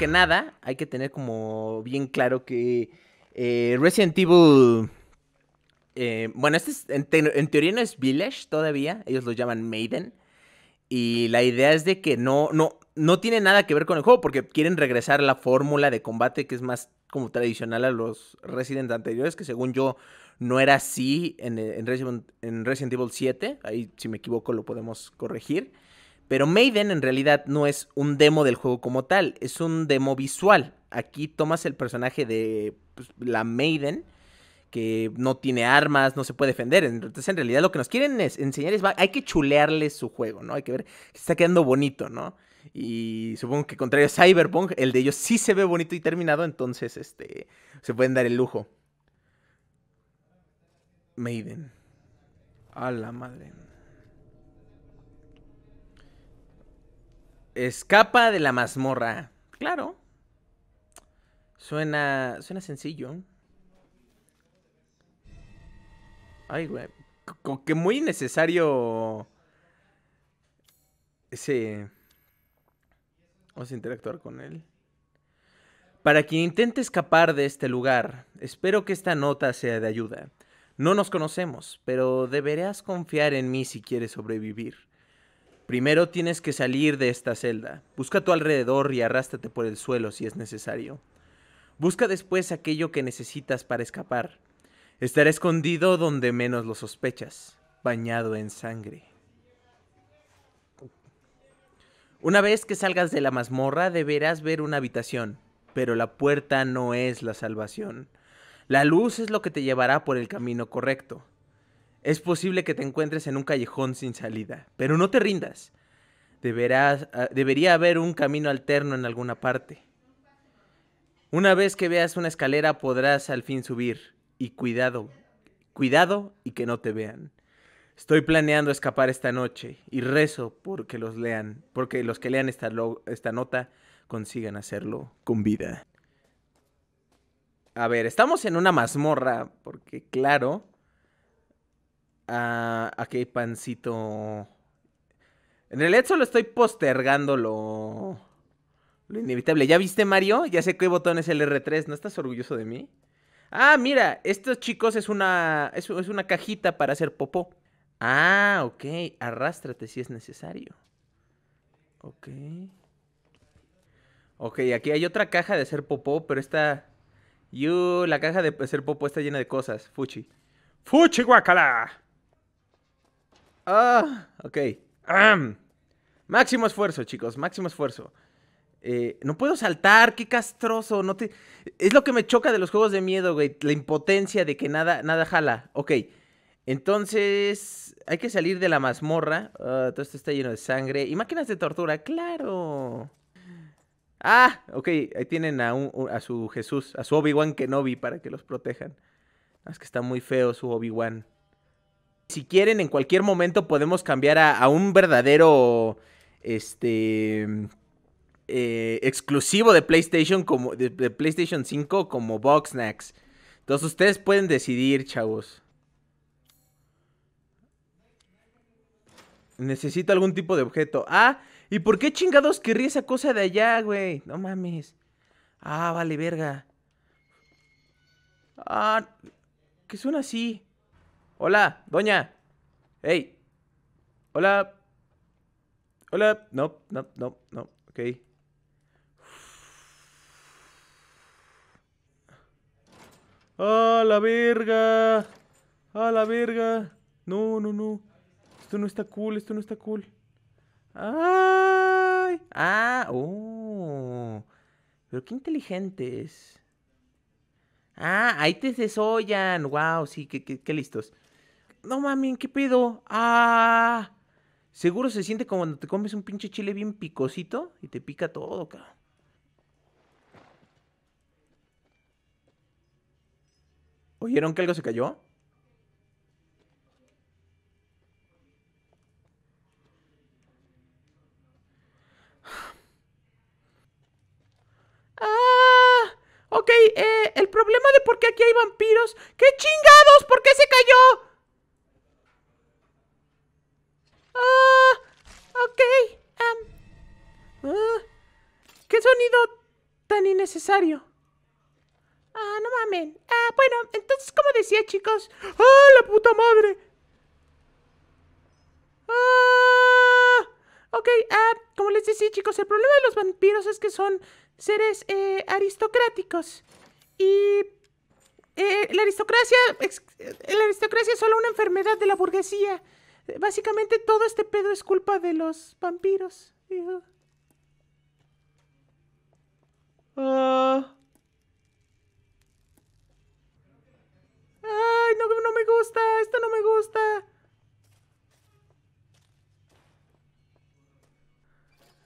que nada, hay que tener como bien claro que eh, Resident Evil. Eh, bueno, este en, teoría no es Village todavía, ellos lo llaman Maiden. Y la idea es de que no, no, no tiene nada que ver con el juego, porque quieren regresar la fórmula de combate que es más como tradicional a los Resident anteriores, que según yo no era así en, Resident, en Resident Evil 7. Ahí, si me equivoco, lo podemos corregir. Pero Maiden en realidad no es un demo del juego como tal, es un demo visual. Aquí tomas el personaje de pues, la Maiden, que no tiene armas, no se puede defender. Entonces, en realidad, lo que nos quieren es enseñar es, hay que chulearle su juego, ¿no? Hay que ver que está quedando bonito, ¿no? Y supongo que contrario a Cyberpunk, el de ellos sí se ve bonito y terminado, entonces, este, se pueden dar el lujo. Maiden. A la madre. Escapa de la mazmorra. Claro. Suena, suena sencillo. Ay, güey. que muy necesario ese... Vamos a interactuar con él. Para quien intente escapar de este lugar, espero que esta nota sea de ayuda. No nos conocemos, pero deberías confiar en mí si quieres sobrevivir. Primero tienes que salir de esta celda. Busca a tu alrededor y arrástrate por el suelo si es necesario. Busca después aquello que necesitas para escapar. Estar escondido donde menos lo sospechas, bañado en sangre. Una vez que salgas de la mazmorra deberás ver una habitación, pero la puerta no es la salvación. La luz es lo que te llevará por el camino correcto. Es posible que te encuentres en un callejón sin salida, pero no te rindas. Ah, debería haber un camino alterno en alguna parte. Una vez que veas una escalera podrás al fin subir. Y cuidado, cuidado y que no te vean. Estoy planeando escapar esta noche y rezo porque los lean, porque los que lean esta, esta nota consigan hacerlo con vida. A ver, estamos en una mazmorra, porque claro, a, a Pancito... En el realidad solo estoy postergando lo, inevitable. ¿Ya viste, Mario? Ya sé qué botón es el R3. ¿No estás orgulloso de mí? Ah, mira, estos chicos es una, es, una cajita para hacer popó. Ah, ok. Arrástrate si es necesario. Ok. Ok, aquí hay otra caja de hacer popó, pero esta... yo la caja de hacer popó está llena de cosas. Fuchi. ¡Fuchi, guacala! Ah, ok. Máximo esfuerzo, chicos, máximo esfuerzo. Eh, no puedo saltar, qué castroso. No te... Es lo que me choca de los juegos de miedo, güey. La impotencia de que nada, nada jala. Ok. Entonces, hay que salir de la mazmorra. Ah, todo esto está lleno de sangre. Y máquinas de tortura, claro. Ah, ok. Ahí tienen a, a su Jesús, a su Obi-Wan Kenobi para que los protejan. Ah, es que está muy feo su Obi-Wan si quieren, en cualquier momento podemos cambiar a, un verdadero. Este. Eh, exclusivo de PlayStation como. De, PlayStation 5 como Box Entonces ustedes pueden decidir, chavos. Necesito algún tipo de objeto. Ah, ¿y por qué chingados querría esa cosa de allá, güey? No mames. Ah, vale, verga. Ah, que suena así. Hola, doña. Hey. Hola. Hola. No, no, no, no. Ok. Ah, la verga! Ah, la verga! No, no, no. Esto no está cool, esto no está cool. ¡Ay! ¡Ah! ¡Oh! Pero qué inteligentes. Ah, ahí te desollan. Wow, sí, qué listos no mami, ¿qué pedo? Ah, seguro se siente como cuando te comes un pinche chile bien picosito y te pica todo, cabrón. ¿Oyeron que algo se cayó? Ah, ok, eh, el problema de por qué aquí hay vampiros. ¡Qué chingados! ¿Por qué se cayó? Ah, ok. Ah, ¿Qué sonido tan innecesario? Ah, no mamen. Ah, bueno, entonces, como decía, chicos? ¡Ah, la puta madre! Ah, ok, ah, como les decía, chicos, el problema de los vampiros es que son seres eh, aristocráticos. Y eh, la aristocracia eh, la aristocracia es solo una enfermedad de la burguesía. Este, básicamente todo este pedo es culpa de los vampiros. Ah, ay, no, no me gusta, esto no me gusta.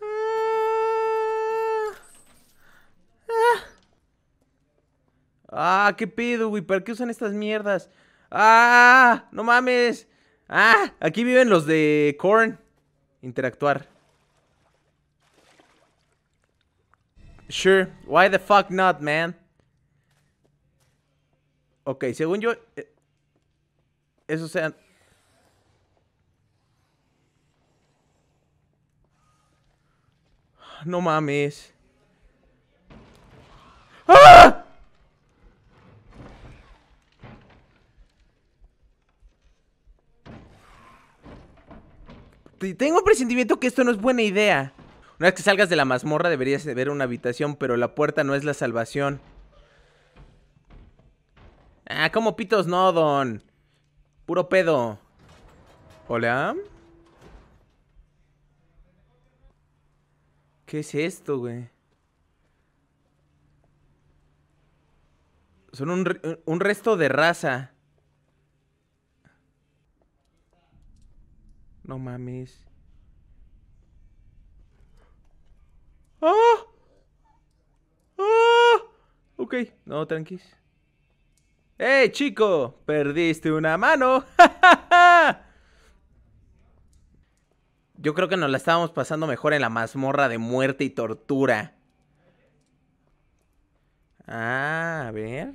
Ah, ah, ah qué pedo, güey. ¿Para qué usan estas mierdas? ¡Ah! ¡No mames! Ah, aquí viven los de corn. Interactuar. Sure, why the fuck not, man? Ok, según yo... Eh, eso sean... No mames. ¡Ah! Tengo un presentimiento que esto no es buena idea. Una vez que salgas de la mazmorra deberías ver una habitación, pero la puerta no es la salvación. Ah, como pitos no, Don. Puro pedo. Hola. ¿Qué es esto, güey? Son un, un resto de raza. No mames. ¡Ah! ¡Ah! Ok, no, tranqui ¡Eh, chico! ¡Perdiste una mano! Yo creo que nos la estábamos pasando mejor en la mazmorra de muerte y tortura. Ah, a ver.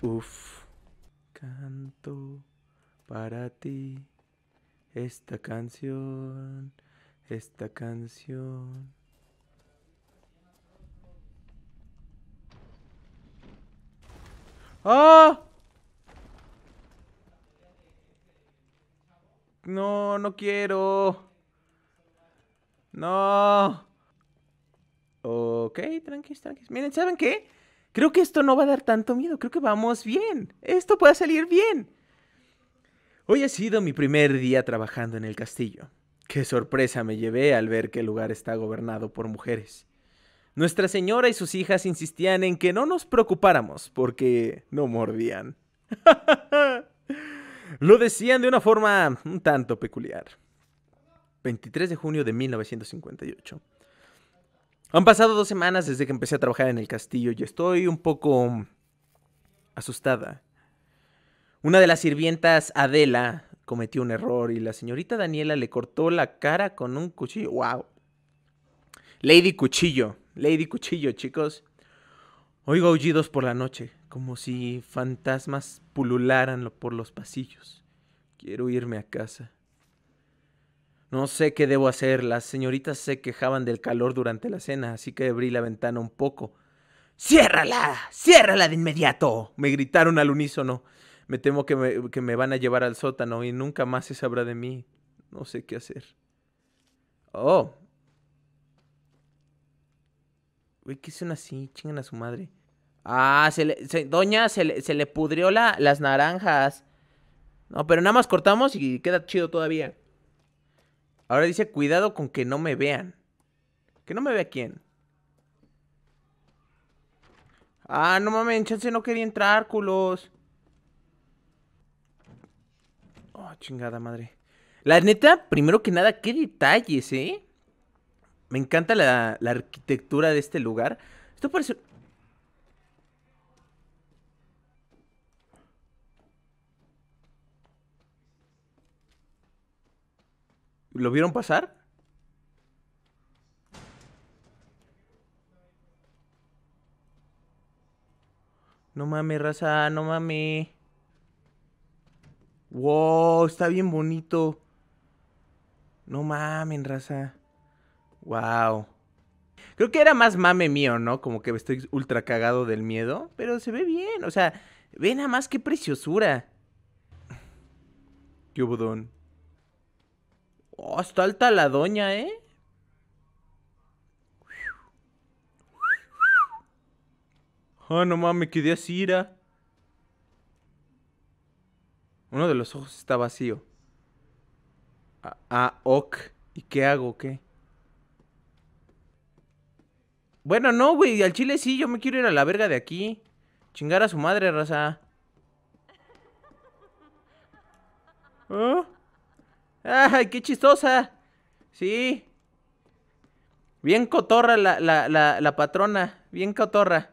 Uf. Canto para ti. Esta canción, esta canción. ¡Ah! No, no quiero. No. Ok, tranqui, tranqui. Miren, ¿saben qué? Creo que esto no va a dar tanto miedo. Creo que vamos bien. Esto puede salir bien. Hoy ha sido mi primer día trabajando en el castillo. Qué sorpresa me llevé al ver que el lugar está gobernado por mujeres. Nuestra señora y sus hijas insistían en que no nos preocupáramos porque no mordían. Lo decían de una forma un tanto peculiar. 23 de junio de 1958. Han pasado dos semanas desde que empecé a trabajar en el castillo y estoy un poco asustada una de las sirvientas, Adela, cometió un error y la señorita Daniela le cortó la cara con un cuchillo. ¡Wow! Lady Cuchillo, Lady Cuchillo, chicos. Oigo aullidos por la noche, como si fantasmas pulularan por los pasillos. Quiero irme a casa. No sé qué debo hacer. Las señoritas se quejaban del calor durante la cena, así que abrí la ventana un poco. ¡Ciérrala! ¡Ciérrala de inmediato! me gritaron al unísono me temo que me, van a llevar al sótano y nunca más se sabrá de mí. No sé qué hacer. Oh. Uy, ¿qué son así? Chingan a su madre. Ah, se doña, se le, pudrió la, las naranjas. No, pero nada más cortamos y queda chido todavía. Ahora dice, cuidado con que no me vean. Que no me vea quién. Ah, no mames, chance no quería entrar, culos. Oh, chingada madre. La neta, primero que nada, qué detalles, ¿eh? Me encanta la, arquitectura de este lugar. Esto parece... ¿Lo vieron pasar? No mames, raza, no mames. Wow, está bien bonito. No mamen, raza. Wow. Creo que era más mame mío, ¿no? Como que estoy ultra cagado del miedo. Pero se ve bien. O sea, ve nada más qué preciosura. Qué bodón. Oh, está alta la doña, ¿eh? Ah, no mames, quedé así, ira. Uno de los ojos está vacío. Ah, ok. ¿Y qué hago? ¿Qué? Bueno, no, güey. Al chile sí, yo me quiero ir a la verga de aquí. Chingar a su madre, raza. ¿Ah? ¡Ay, qué chistosa! Sí. Bien cotorra la, la, la, la patrona. Bien cotorra.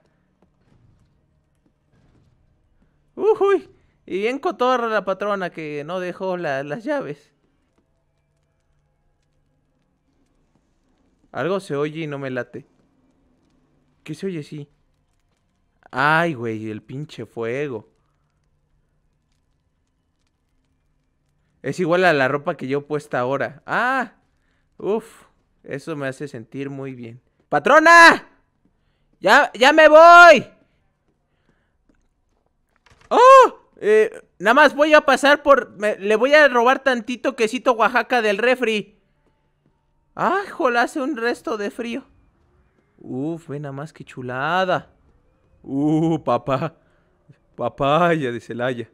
¡Uy! Y bien cotorra la patrona que no dejó las llaves. Algo se oye y no me late. ¿Qué se oye así? Ay, güey, el pinche fuego. Es igual a la ropa que yo he puesta ahora. ¡Ah! Uf, eso me hace sentir muy bien. ¡Patrona! ¡Ya, ya me voy! Eh, nada más voy a pasar por... le voy a robar tantito quesito Oaxaca del refri. ¡Ah, Hace un resto de frío. Uf, ve nada más que chulada. Uh, papá. Papaya de Celaya.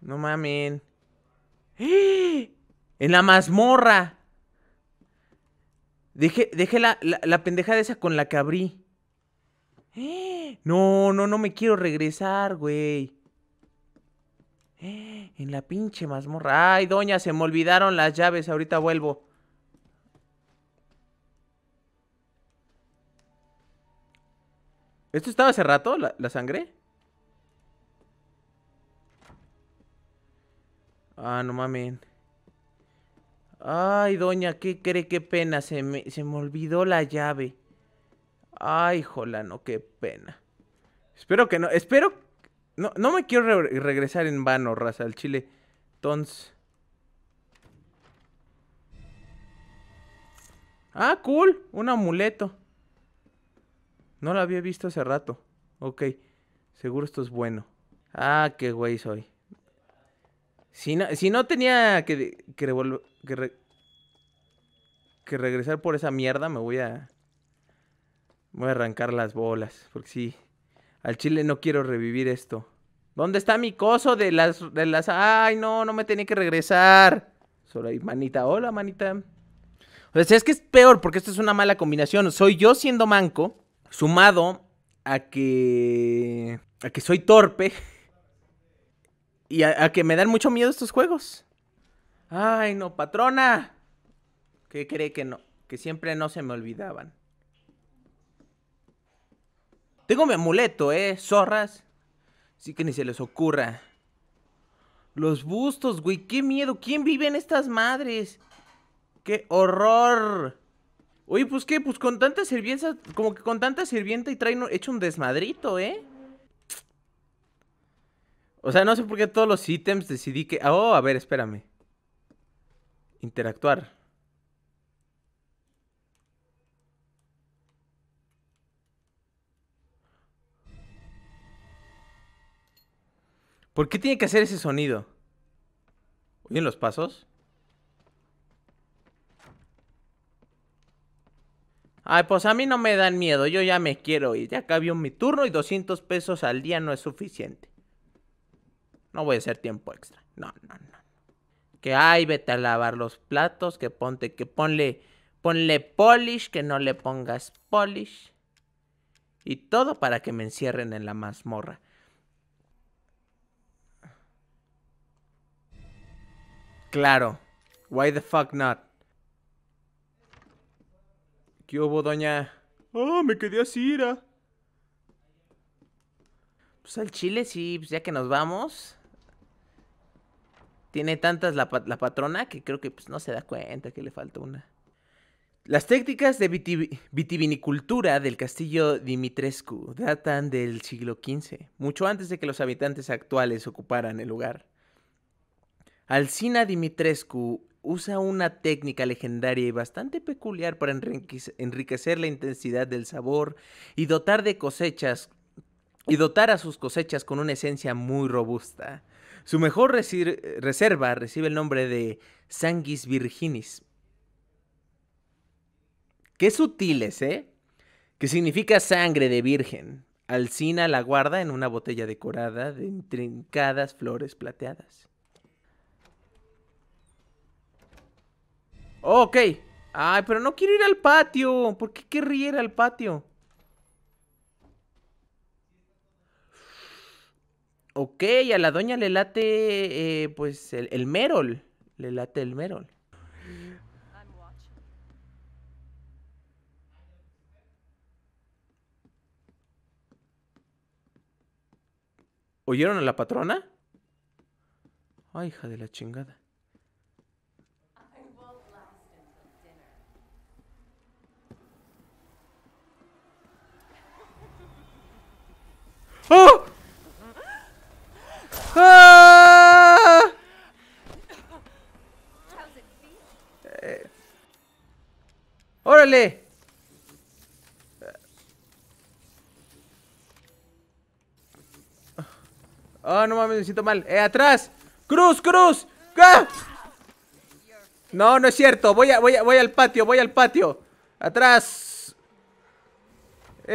No mamen. ¡Eh! En la mazmorra. Dejé, la, la, la pendejada esa con la que abrí. No, no, no me quiero regresar, güey. En la pinche mazmorra. Ay, doña, se me olvidaron las llaves. Ahorita vuelvo. ¿Esto estaba hace rato? ¿La, sangre? Ah, no mamen. Ay, doña, ¿qué cree? Qué pena. se me olvidó la llave. Ay, Jolano, qué pena. Espero que no, espero... No, me quiero regresar en vano, raza, al Chile. tons. Ah, cool, un amuleto. No lo había visto hace rato. Ok, seguro esto es bueno. Ah, qué güey soy. Si no, si no tenía que, que regresar por esa mierda, me voy a... Voy a arrancar las bolas, porque sí. Al chile no quiero revivir esto. ¿Dónde está mi coso de las, de las... Ay, no, no me tenía que regresar. Solo ahí, manita. Hola, manita. O sea, es que es peor, porque esto es una mala combinación. Soy yo siendo manco, sumado a que... A que soy torpe. Y a, a que me dan mucho miedo estos juegos. Ay, no, patrona. ¿Qué cree que no? Que siempre no se me olvidaban. Tengo mi amuleto, eh, zorras. Así que ni se les ocurra. Los bustos, güey, qué miedo. ¿Quién vive en estas madres? ¡Qué horror! Oye, pues qué, pues con tanta sirvienta, como que con tanta sirvienta y traen hecho un desmadrito, ¿eh? O sea, no sé por qué todos los ítems decidí que... Oh, a ver, espérame. Interactuar. ¿Por qué tiene que hacer ese sonido? ¿Oyen los pasos? Ay, pues a mí no me dan miedo, yo ya me quiero ir. Ya acabió mi turno y 200 pesos al día no es suficiente. No voy a hacer tiempo extra. No, no, no. Que ay, vete a lavar los platos, que ponte, que ponle, ponle polish, que no le pongas polish. Y todo para que me encierren en la mazmorra. Claro. Why the fuck not? ¿Qué hubo, doña? Oh, me quedé así, era. Pues al chile sí, pues ya que nos vamos. Tiene tantas la, la patrona que creo que pues, no se da cuenta que le falta una. Las técnicas de vitivinicultura del castillo Dimitrescu datan del siglo XV, mucho antes de que los habitantes actuales ocuparan el lugar. Alcina Dimitrescu usa una técnica legendaria y bastante peculiar para enriquecer la intensidad del sabor y dotar de cosechas y dotar a sus cosechas con una esencia muy robusta. Su mejor reserva recibe el nombre de Sanguis Virginis. Qué sutiles, ¿eh? Que significa sangre de virgen. Alcina la guarda en una botella decorada de intrincadas flores plateadas. Ok. Ay, pero no quiero ir al patio. ¿Por qué querría ir al patio? Ok, a la doña le late, eh, pues, el, el, Merol. Le late el Merol. ¿Oyeron a la patrona? Ay, hija de la chingada. oh, no mames, me siento mal. ¡Eh, atrás! ¡Cruz, cruz! cruz No, no es cierto. Voy, a, voy, voy al patio, voy al patio. ¡Atrás!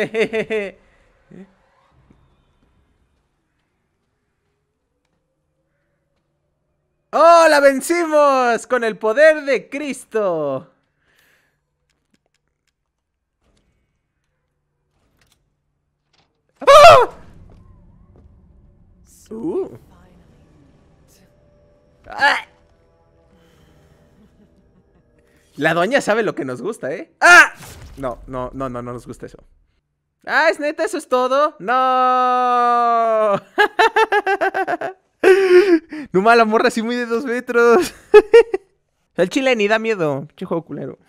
¡Oh, la vencimos! Con el poder de Cristo. ¡Ah! La doña sabe lo que nos gusta, ¿eh? ¡Ah! No, no, no, no, no nos gusta eso. ¡Ah, es neta! ¿Eso es todo? ¡No! no mala morra así muy de dos metros. El chile ni da miedo. Chijo culero.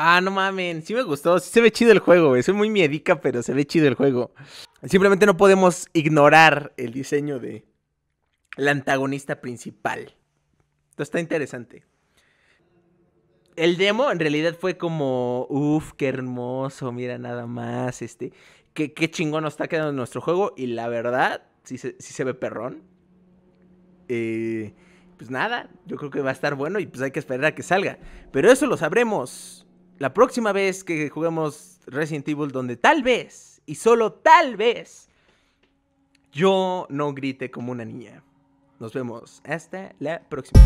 Ah, no mamen, sí me gustó, sí se ve chido el juego, güey. Soy muy miedica, pero se ve chido el juego. Simplemente no podemos ignorar el diseño de la antagonista principal. Esto está interesante. El demo en realidad fue como, uff, qué hermoso, mira nada más, este, qué, chingón nos está quedando nuestro juego y la verdad, sí se, se ve perrón. Eh, pues nada, yo creo que va a estar bueno y pues hay que esperar a que salga. Pero eso lo sabremos la próxima vez que juguemos Resident Evil, donde tal vez, y solo tal vez, yo no grite como una niña. Nos vemos. Hasta la próxima.